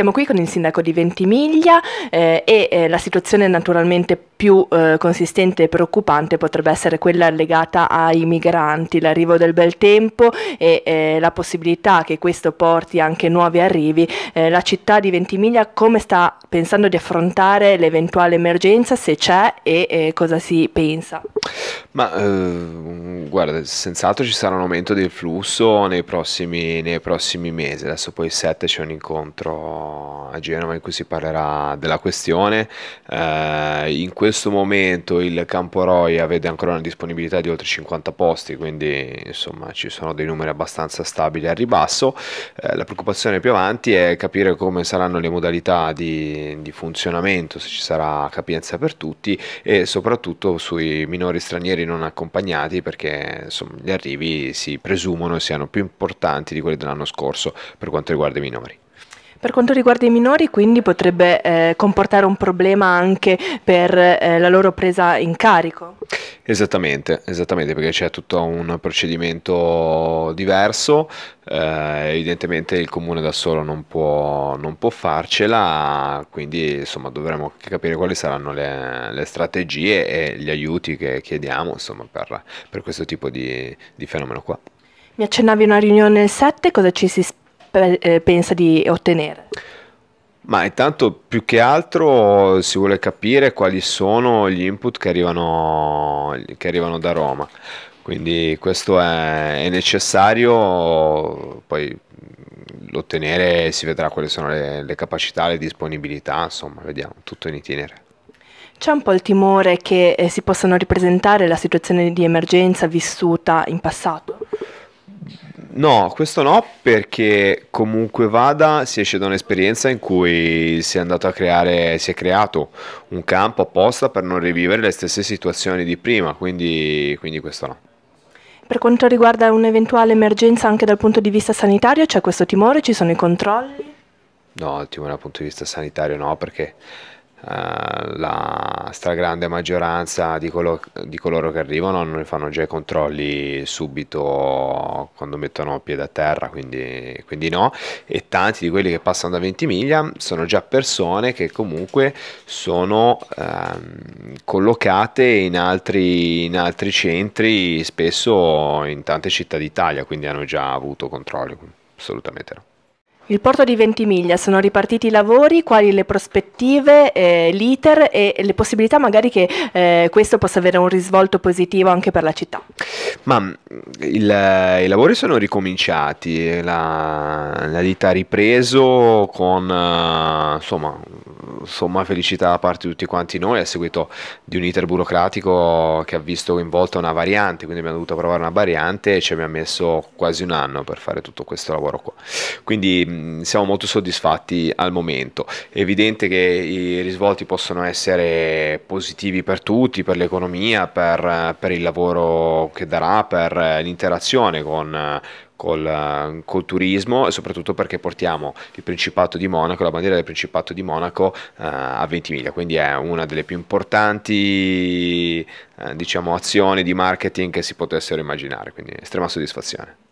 Siamo qui con il sindaco di Ventimiglia eh, e eh, la situazione naturalmente più eh, consistente e preoccupante potrebbe essere quella legata ai migranti, l'arrivo del bel tempo e eh, la possibilità che questo porti anche nuovi arrivi. Eh, la città di Ventimiglia come sta pensando di affrontare l'eventuale emergenza, se c'è e eh, cosa si pensa? Ma eh, guarda, senz'altro ci sarà un aumento del flusso nei prossimi, nei prossimi mesi. Adesso poi il 7 c'è un incontro a Genova in cui si parlerà della questione. Eh, in questo momento il Campo Roia vede ancora una disponibilità di oltre 50 posti, quindi insomma ci sono dei numeri abbastanza stabili al ribasso. Eh, la preoccupazione più avanti è capire come saranno le modalità di, di funzionamento, se ci sarà capienza per tutti e soprattutto sui minori stranieri stranieri non accompagnati perché insomma, gli arrivi si presumono siano più importanti di quelli dell'anno scorso per quanto riguarda i minori. Per quanto riguarda i minori, quindi potrebbe eh, comportare un problema anche per eh, la loro presa in carico? Esattamente, esattamente, perché c'è tutto un procedimento diverso. Eh, evidentemente il comune da solo non può, non può farcela, quindi insomma dovremo capire quali saranno le, le strategie e gli aiuti che chiediamo insomma, per, per questo tipo di, di fenomeno qua. Mi accennavi una riunione il 7, cosa ci si spiega? Eh, pensa di ottenere? Ma intanto più che altro si vuole capire quali sono gli input che arrivano, che arrivano da Roma, quindi questo è, è necessario, poi l'ottenere si vedrà quali sono le, le capacità, le disponibilità, insomma vediamo tutto in itinere. C'è un po' il timore che eh, si possano ripresentare la situazione di emergenza vissuta in passato? No, questo no, perché comunque vada si esce da un'esperienza in cui si è andato a creare, si è creato un campo apposta per non rivivere le stesse situazioni di prima, quindi, quindi questo no. Per quanto riguarda un'eventuale emergenza anche dal punto di vista sanitario, c'è questo timore? Ci sono i controlli? No, il timore dal punto di vista sanitario no, perché eh, la stragrande maggioranza di, colo di, coloro che arrivano non fanno già i controlli subito quando mettono piede a terra, quindi, quindi, no, e tanti di quelli che passano da 20 miglia sono già persone che comunque sono ehm, collocate in altri, in altri centri, spesso in tante città d'Italia, quindi hanno già avuto controlli, assolutamente no. Il porto di Ventimiglia sono ripartiti i lavori, quali le prospettive, eh, l'iter e le possibilità magari che eh, questo possa avere un risvolto positivo anche per la città? Ma mm, il, eh, i lavori sono ricominciati, eh, la, la ditta ha ripreso con uh, insomma, felicità da parte di tutti quanti noi a seguito di un iter burocratico che ha visto coinvolta una variante, quindi abbiamo dovuto provare una variante e ci abbiamo messo quasi un anno per fare tutto questo lavoro qua. Quindi mm, Mm, siamo molto soddisfatti al momento. È evidente che i risvolti possono essere positivi per tutti, per l'economia, per, per il lavoro che darà, per l'interazione con, Col, col, turismo e soprattutto perché portiamo il Principato di Monaco, la bandiera del Principato di Monaco eh, a Ventimiglia, quindi è una delle più importanti eh, diciamo, azioni di marketing che si potessero immaginare, quindi estrema soddisfazione.